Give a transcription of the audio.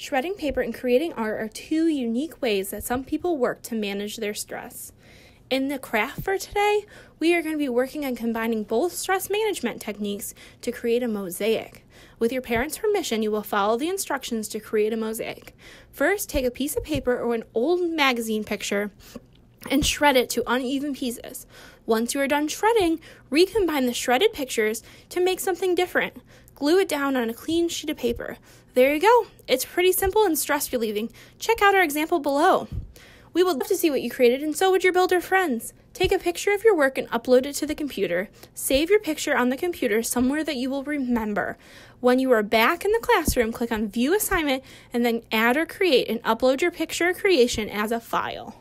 Shredding paper and creating art are two unique ways that some people work to manage their stress. In the craft for today, we are going to be working on combining both stress management techniques to create a mosaic. With your parents' permission, you will follow the instructions to create a mosaic. First, take a piece of paper or an old magazine picture and shred it to uneven pieces. Once you are done shredding, recombine the shredded pictures to make something different. Glue it down on a clean sheet of paper. There you go. It's pretty simple and stress relieving. Check out our example below. We would love to see what you created, and so would your builder friends. Take a picture of your work and upload it to the computer. Save your picture on the computer somewhere that you will remember. When you are back in the classroom, click on View Assignment and then Add or Create and upload your picture creation as a file.